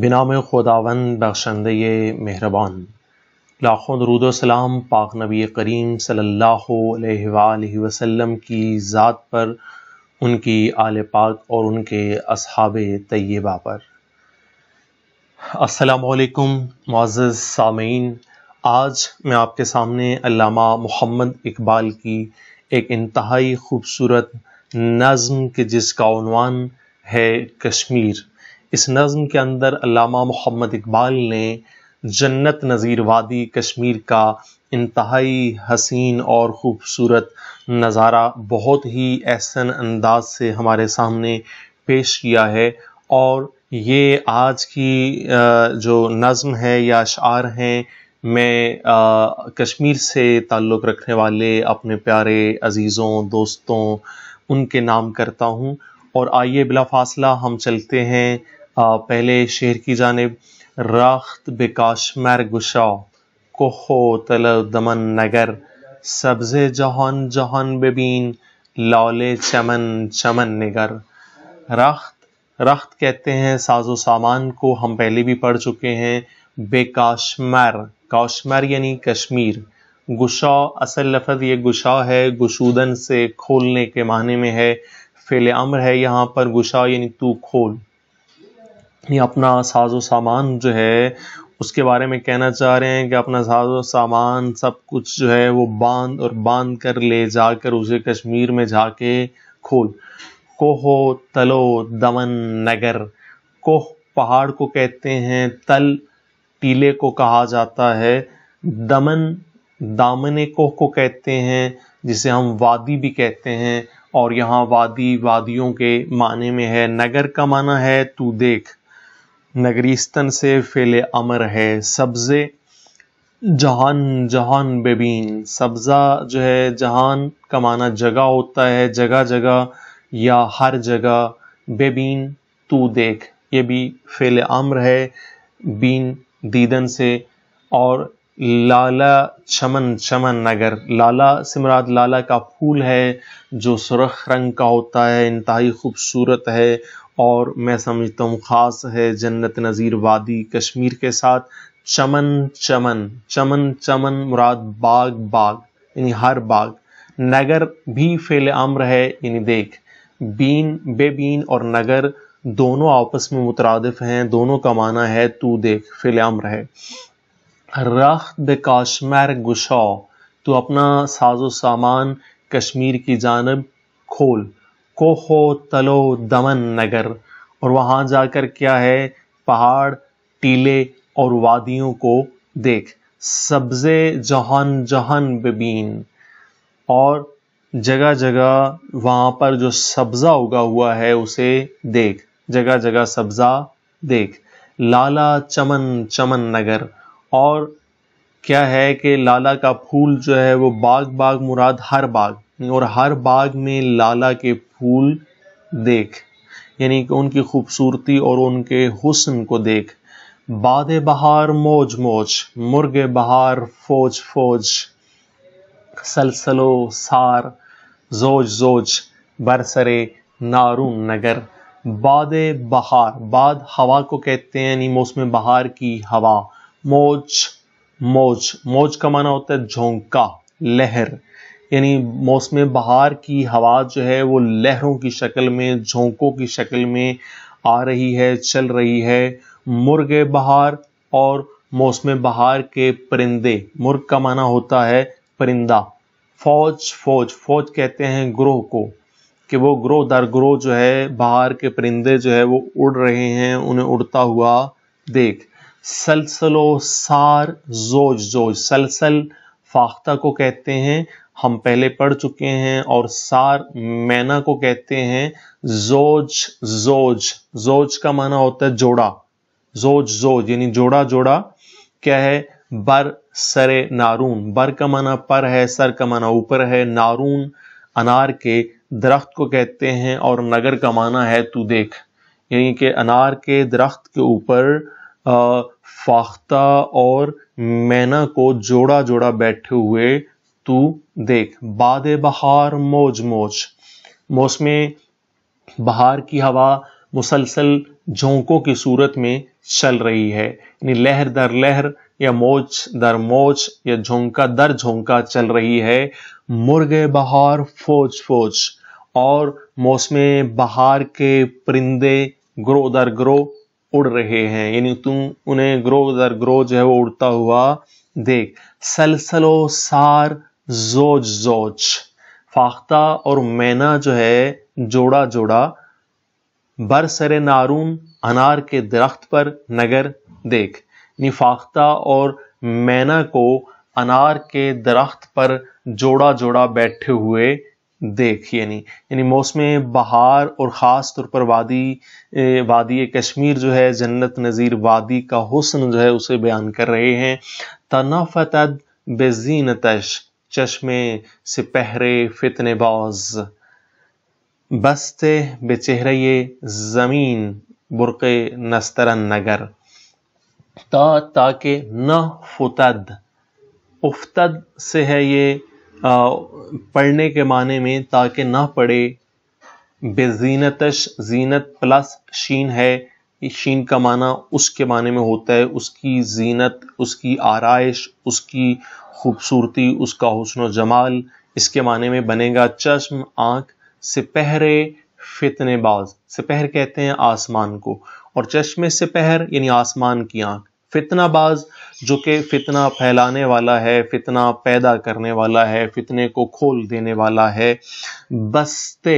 به نام خداوند بخشنده مهربان لاखों درود و سلام پاک نبی کریم صلی اللہ علیہ وآلہ وسلم की ذات पर उनकी आल पाक और उनके असहाब तय्यबा पर असलकुम मुआज़ सामीन आज मैं आपके सामने अलामा मोहम्मद इकबाल की एक इंतहाई खूबसूरत नज़म के जिसका उनवान है कश्मीर इस नज़म के अंदर अलामा मोहम्मद इकबाल ने जन्नत नज़ीर वादी कश्मीर का इंतहाई हसीन और ख़ूबसूरत नज़ारा बहुत ही ऐसन अंदाज से हमारे सामने पेश किया है और ये आज की जो नज़म है या अशार हैं मैं कश्मीर से ताल्लुक़ रखने वाले अपने प्यारे अज़ीज़ों दोस्तों उनके नाम करता हूँ और आइए बिला फासला हम चलते हैं पहले शेर की जानब राख्त बेकाशमर गुशा कोहो तल दमन नगर सब्जे जहान जहान बेबीन लाले चमन चमन निगर राख्त रख्त कहते हैं साजो सामान को हम पहले भी पढ़ चुके हैं बेकाशमर काश्मर यानी कश्मीर गुशा असल लफज ये गुशा है गुशूदन से खोलने के माने में है फेले अम्र है यहाँ पर गुशा यानी तू खोल या अपना साजो सामान जो है उसके बारे में कहना चाह रहे हैं कि अपना साजो सामान सब कुछ जो है वो बांध और बांध कर ले जाकर उसे कश्मीर में जाके खोल कोहो तलो दमन नगर कोह पहाड़ को कहते हैं तल टीले को कहा जाता है दमन दामने कोह को कहते हैं जिसे हम वादी भी कहते हैं और यहाँ वादी वादियों के माने में है नगर का माना है तू देख नगरीस्तन से फेल अमर है सब्ज़े जहान जहान बेबीन सब्ज़ा जो है जहान का माना जगह होता है जगह जगह या हर जगह बेबीन तू देख ये भी फेले अम्र है बीन दीदन से और लाला चमन चमन नगर लाला सिमराद लाला का फूल है जो सुरख रंग का होता है इंतहाई खूबसूरत है और मैं समझता हूँ ख़ास है जन्नत नज़ीर वादी कश्मीर के साथ चमन चमन चमन चमन मुराद बाग बाग यानी हर बाग नगर भी फेल अम्र है यानी देख बीन बेबीन और नगर दोनों आपस में मुतरदफ़ हैं दोनों का माना है तू देख फेल अम्र है द काशमर गुशा तो अपना साजो सामान कश्मीर की जानब खोल कोहो तलो दमन नगर और वहां जाकर क्या है पहाड़ टीले और वादियों को देख सब्ज़े जहान जहान बबीन और जगह जगह वहां पर जो सब्ज़ा उगा हुआ है उसे देख जगह जगह सब्ज़ा देख लाला चमन चमन नगर और क्या है कि लाला का फूल जो है वो बाग बाग मुराद हर बाग और हर बाग में लाला के फूल देख यानी कि उनकी खूबसूरती और उनके हुस्न को देख बाद बहार मौज मौज मुर्गे बहार फौज फौज सलसलो सार जोज जोज बरसरे नारून नगर बाद बहार बाद हवा को कहते हैं यानी मौसम बहार की हवा मौज मौज मौज का माना होता है झोंका लहर यानी मौसम बहार की हवा जो है वो लहरों की शक्ल में झोंकों की शक्ल में आ रही है चल रही है मुर्ग बहार और मौसम बहार के परिंदे मुर्ग का माना होता है परिंदा फौज फौज फौज कहते हैं ग्रोह को कि वो ग्रोह दर ग्रोह जो है बहार के परिंदे जो है वो उड़ रहे हैं उन्हें उड़ता हुआ देख सलसलो सार जोज जोज सलसल फाख्ता को कहते हैं हम पहले पढ़ चुके हैं और सार मैना को कहते हैं जोज जोज जोज का माना होता है जोड़ा जोज जोज यानी जोड़ा जोड़ा क्या है बर सरे नारून बर का माना पर है सर का माना ऊपर है नारून अनार के दरख्त को कहते हैं और नगर का माना है तू देख यानी कि अनार के दरख्त के ऊपर फाख्ता और मैना को जोड़ा जोड़ा बैठे हुए तू देख बाद बहार मोज मोज मौसम बहार की हवा मुसलसल झोंकों की सूरत में चल रही है यानी लहर दर लहर या मोच दर मोच या झोंका दर झोंका चल रही है मुर्गे बहार फौज फौज और मौसम बहार के परिंदे ग्रो दर ग्रो उड़ रहे हैं यानी तुम उन्हें ग्रो दर ग्रो जो है वो उड़ता हुआ देख सलसलो सार जोज जोज फाख्ता और मैना जो है जोड़ा जोड़ा बरसरे नारून अनार के दरख्त पर नगर देख निफाख्ता फाख्ता और मैना को अनार के दरख्त पर जोड़ा जोड़ा बैठे हुए देख यानी यानी मौसम बहार और ख़ास तौर पर वादी वादी कश्मीर जो है जन्नत नज़ीर वादी का हुसन जो है उसे बयान कर रहे हैं तनाफतद बेजीन तश चश्मे सिपहरे फितने बाज बस्ते बेचेहरे ज़मीन बुरक़े नस्तरन नगर ता ताके न फुतद उफ्तद से है ये पढ़ने के माने में ताकि ना पढ़े बेजीनतश जीनत प्लस शीन है शीन का माना उसके माने में होता है उसकी जीनत उसकी आरइश उसकी खूबसूरती उसका हसन जमाल इसके माने में बनेगा चश्म आँख सिपहरे फितनेबाज सिपहर कहते हैं आसमान को और चश्मे सिपहर यानी आसमान की आँख फितनाबाज जो कि फितना फैलाने वाला है फितना पैदा करने वाला है फितने को खोल देने वाला है बस्ते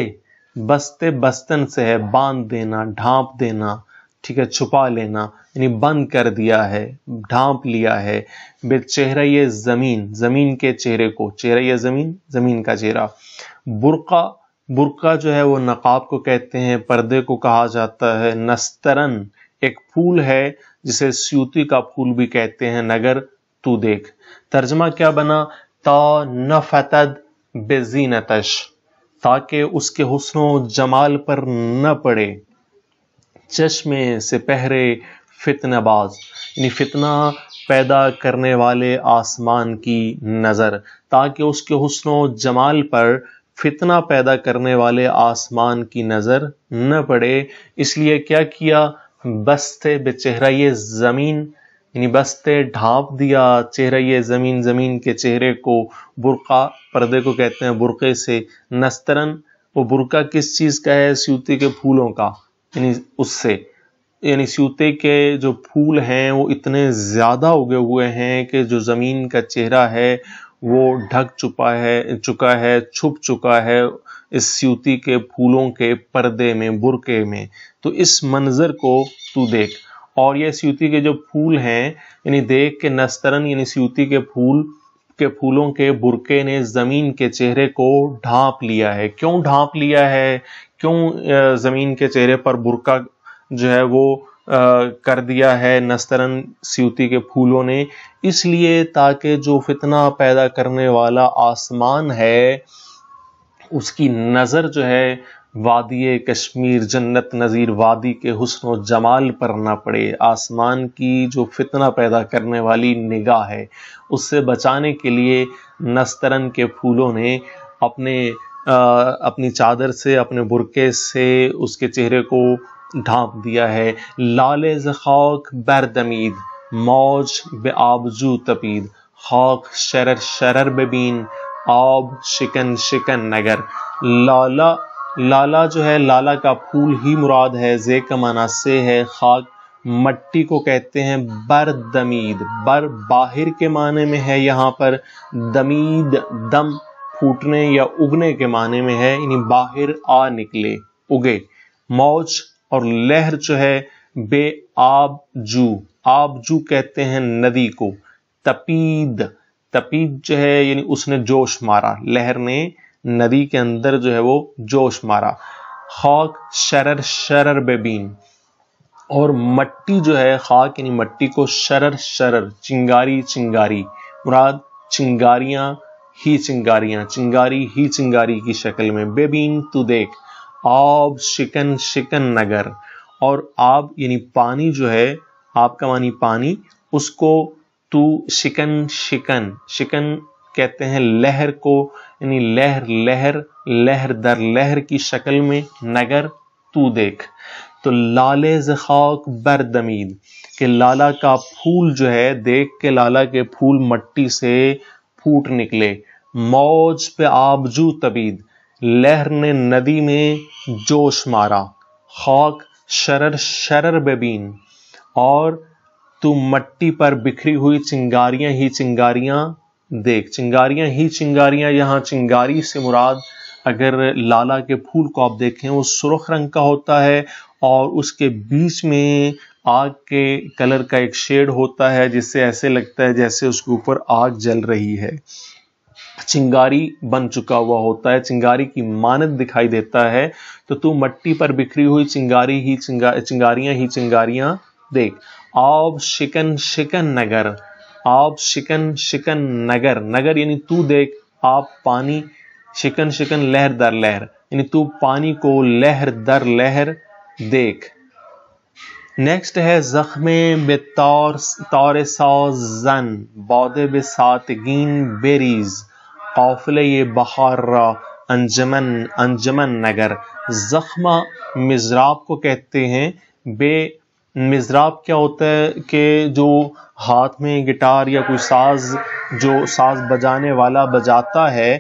बस्ते बस्तन से है बांध देना ढांप देना ठीक है छुपा लेना यानी बंद कर दिया है ढांप लिया है बेचेहरा ये ज़मीन ज़मीन के चेहरे को चेहरा ये ज़मीन ज़मीन का चेहरा बुरका बुरका जो है वो नकाब को कहते हैं पर्दे को कहा जाता है नस्तरन एक फूल है जिसे स्यूती का फूल भी कहते हैं नगर तू देख तर्जमा क्या बना ता नफतद बेजीनतश ताकि उसके हुस्न जमाल पर न पड़े चश्मे से पहरे फितनाबाज यानी फितना पैदा करने वाले आसमान की नज़र ताकि उसके हुस्न जमाल पर फितना पैदा करने वाले आसमान की नज़र न पड़े इसलिए क्या किया बे चेहरा ये ज़मीन यानी बस्ते ढाप दिया चेहरा ये ज़मीन ज़मीन के चेहरे को बुरका पर्दे को कहते हैं बुरके से नस्तरन वो बुरका किस चीज़ का है स्यूते के फूलों का यानी उससे यानी स्यूते के जो फूल हैं वो इतने ज़्यादा उगे हुए हैं कि जो ज़मीन का चेहरा है वो ढक चुका है चुका है छुप चुका है इस स्यूती के फूलों के पर्दे में बुरके में तो इस मंजर को तू देख और ये स्यूती के जो फूल हैं यानी देख के नस्तरन यानी स्यूती के फूल के फूलों के बुरके ने ज़मीन के चेहरे को ढांप लिया है क्यों ढांप लिया है क्यों ज़मीन के चेहरे पर बुरका जो है वो कर दिया है नस्तरन स्यूती के फूलों ने इसलिए ताकि जो फितना पैदा करने वाला आसमान है उसकी नज़र जो है वादी कश्मीर जन्नत नज़ीर वादी के हसन व जमाल पर ना पड़े आसमान की जो फितना पैदा करने वाली निगाह है उससे बचाने के लिए नस्तरन के फूलों ने अपने अपनी चादर से अपने बुरके से उसके चेहरे को ढांप दिया है लाल खाक बरदमीद मौज बे आबजू तपीद खाक शरर शरर बेबीन आब शिकन शिकन नगर लाला लाला जो है लाला का फूल ही मुराद है जे का माना से है खाक मट्टी को कहते हैं बर दमीद बर बाहिर के माने में है यहाँ पर दमीद दम फूटने या उगने के माने में है यानी बाहर आ निकले उगे मौज और लहर जो है बे आब आब आबजू कहते हैं नदी को तपीद तपीद जो है यानी उसने जोश मारा लहर ने नदी के अंदर जो है वो जोश मारा खाक शरर शरर बेबीन और मट्टी जो है खाक यानी मट्टी को शरर शरर चिंगारी चिंगारी मुराद चिंगारियां ही चिंगारियां चिंगारी ही चिंगारी की शक्ल में बेबीन तू देख आब शिकन शिकन नगर और आब यानी पानी जो है आपका मानी पानी उसको तू शिकन शिकन शिकन कहते हैं लहर को यानी लहर लहर लहर दर लहर की शक्ल में नगर तू देख तो लाले जखाक बरदमीद के लाला का फूल जो है देख के लाला के फूल मट्टी से फूट निकले मौज पे आबजू तबीद लहर ने नदी में जोश मारा खाक शरर शरर बेबीन और तू मट्टी पर बिखरी हुई चिंगारियां ही चिंगारियां देख चिंगारियां ही चिंगारियां यहां चिंगारी से मुराद अगर लाला के फूल को आप देखें वो सुरख रंग का होता है और उसके बीच में आग के कलर का एक शेड होता है जिससे ऐसे लगता है जैसे उसके ऊपर आग जल रही है चिंगारी बन चुका हुआ होता है चिंगारी की मानत दिखाई देता है तो तू मट्टी पर बिखरी हुई चिंगारी ही चिंगा चिंगारियां ही चिंगारियां देख आप शिकन शिकन नगर आप शिकन शिकन नगर नगर यानी तू देख आप पानी शिकन शिकन लहर दर लहर यानी तू पानी को लहर दर लहर देख नेक्स्ट है जख्म बेतौर तौर सौजन बौदे बेसातगीन बेरीज कौफले बहार अंजमन अंजमन नगर जख्मा मिजराब को कहते हैं बे मिजराब क्या होता है कि जो हाथ में गिटार या कोई साज जो साज बजाने वाला बजाता है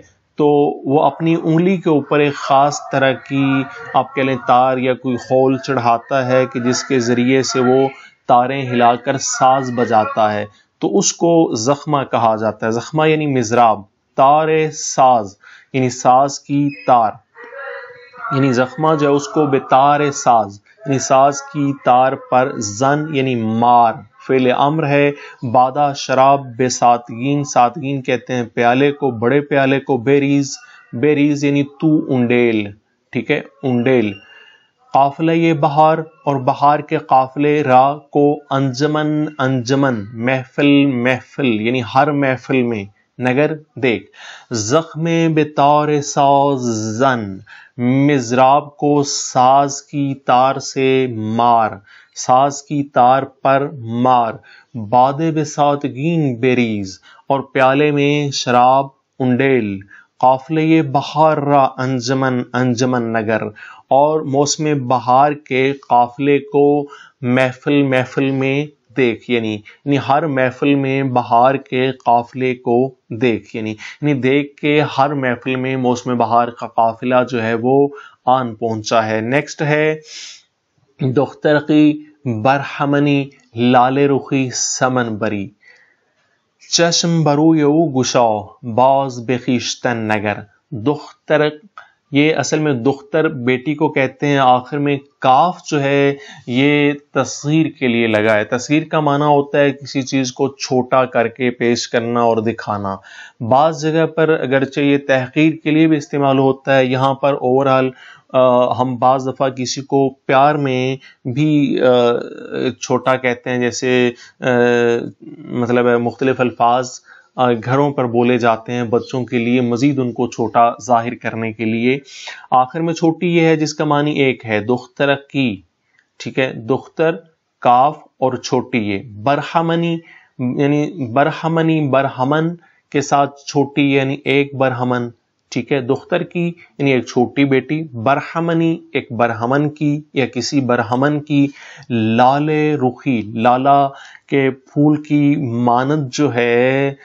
तो वो अपनी उंगली के ऊपर एक ख़ास तरह की आप कह लें तार या कोई होल चढ़ाता है कि जिसके ज़रिए से वो तारें हिलाकर साज बजाता है तो उसको ज़ख्मा कहा जाता है ज़ख्मा यानी मिजराब तार साज यानी साज की तार यानी जख्मा जो है उसको बेतार साज यानी साज की तार पर जन यानी मार फेल अम्र है बादा शराब बेसातगीन सातगीन कहते हैं प्याले को बड़े प्याले को बेरीज बेरीज यानी तू उंडेल ठीक है उंडेल काफिला ये बहार और बहार के काफिले रा को अंजमन अंजमन महफिल महफिल यानी हर महफिल में नगर देख जख्म बेतार साजन मिजराब को साज की तार से मार सास की तार पर मार बाद बेसातगीन बेरीज और प्याले में शराब उंडेल काफले ये बहार रा अंजमन अंजमन नगर और मौसम बहार के काफले को महफिल महफिल में देख यानी यानी हर महफिल में बहार के काफिले को देख यानी यानी देख के हर महफिल में मौसम बहार का काफिला जो है वो आन पहुंचा है नेक्स्ट है دختر की बरहमनी लाल रुखी समन बरी چشم بروی او گشا باز به ये असल में दुख्तर बेटी को कहते हैं आखिर में काफ जो है ये तस्वीर के लिए लगा है तस्वीर का माना होता है किसी चीज़ को छोटा करके पेश करना और दिखाना बाज़ जगह पर अगरचे ये तहकीर के लिए भी इस्तेमाल होता है यहाँ पर ओवरऑल आ, हम बाज़ दफ़ा किसी को प्यार में भी आ, छोटा कहते हैं जैसे आ, मतलब मुख्तलिफ अल्फाज घरों पर बोले जाते हैं बच्चों के लिए मज़ीद उनको छोटा जाहिर करने के लिए आखिर में छोटी ये है जिसका मानी एक है दुख्तर की ठीक है दुख्तर काफ और छोटी ये बरहमनी यानी बरहमनी बरहमन के साथ छोटी यानी एक बरहमन ठीक है दुख्तर की यानी एक छोटी बेटी बरहमनी एक बरहमन की या किसी बरहमन की लाल रुखी लाला के फूल की मानद जो है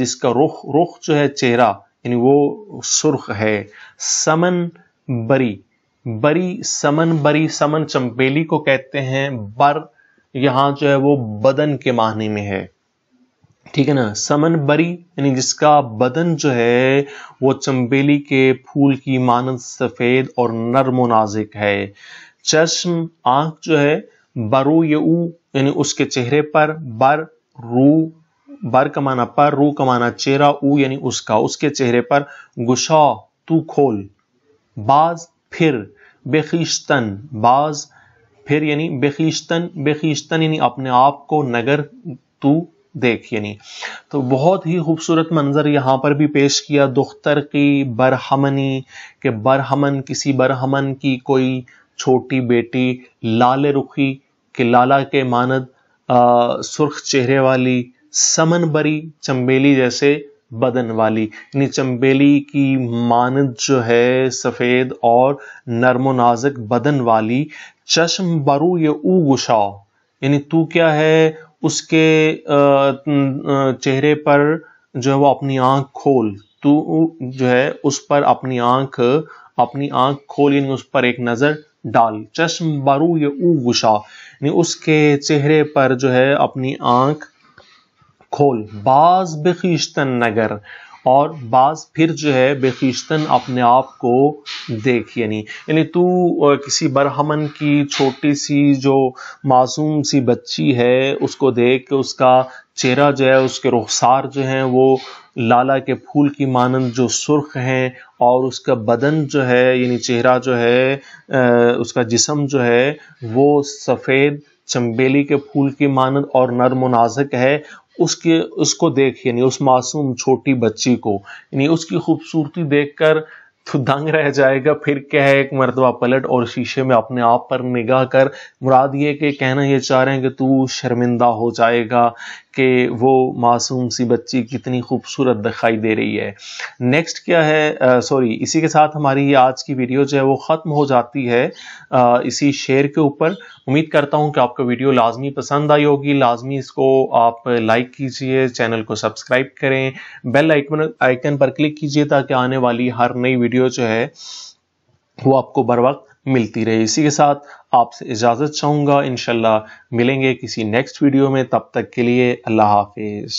जिसका रुख रुख जो है चेहरा यानी वो सुर्ख है समन बरी बरी समन बरी समन चंपेली को कहते हैं बर यहां जो है वो बदन के माहने में है ठीक है ना समन बरी यानी जिसका बदन जो है वो चंबेली के फूल की मानद सफेद और नरम नाजिक है चश्म आंख जो है बरू यू यानी उसके चेहरे पर बर रू बर कमाना पर रू कमाना चेहरा ऊ यानी उसका उसके चेहरे पर गुशा तू खोल बाज फिर बेखिश्तन बाज फिर यानी बेखिश्तन बेखिश्तन यानी अपने आप को नगर तू देखिए नहीं तो बहुत ही खूबसूरत मंज़र यहाँ पर भी पेश किया दुख्तर की बरहमनी के बरहमन किसी बरहमन की कोई छोटी बेटी लाल रुखी के लाला के मानद सुर्ख चेहरे वाली समन बरी चंबेली जैसे बदन वाली यानी चंबेली की मानद जो है सफ़ेद और नरम नाजक बदन वाली चश्म बरु ये ऊ गुशाओ यानी तू क्या है उसके चेहरे पर जो है वो अपनी आंख खोल तू जो है उस पर अपनी आंख अपनी आंख खोल यानी उस पर एक नज़र डाल चश्म बारू ये ऊ गुशा यानी उसके चेहरे पर जो है अपनी आंख खोल बाज बखीशतन नगर और बाज फिर जो है बेखिश्तन अपने आप को देख यानी यानी तू किसी बरहमन की छोटी सी जो मासूम सी बच्ची है उसको देख के उसका चेहरा जो है उसके रुखसार जो हैं वो लाला के फूल की मानंद जो सुर्ख हैं और उसका बदन जो है यानी चेहरा जो है आ, उसका जिसम जो है वो सफ़ेद चम्बेली के फूल की मानद और नर्म है उसके उसको देख यानी उस मासूम छोटी बच्ची को यानी उसकी खूबसूरती देखकर तो दंग रह जाएगा फिर क्या है एक मरतबा पलट और शीशे में अपने आप पर निगाह कर मुराद ये कि कहना ये चाह रहे हैं कि तू शर्मिंदा हो जाएगा कि वो मासूम सी बच्ची कितनी खूबसूरत दिखाई दे रही है नेक्स्ट क्या है सॉरी इसी के साथ हमारी आज की वीडियो जो है वो ख़त्म हो जाती है आ, इसी शेयर के ऊपर उम्मीद करता हूँ कि आपको वीडियो लाजमी पसंद आई होगी लाजमी इसको आप लाइक कीजिए चैनल को सब्सक्राइब करें बेल आइकन आइकन पर क्लिक कीजिए ताकि आने वाली हर नई वीडियो जो है वो आपको बर वक्त मिलती रहे इसी के साथ आपसे इजाज़त चाहूंगा इनशाला मिलेंगे किसी नेक्स्ट वीडियो में तब तक के लिए अल्लाह हाफिज़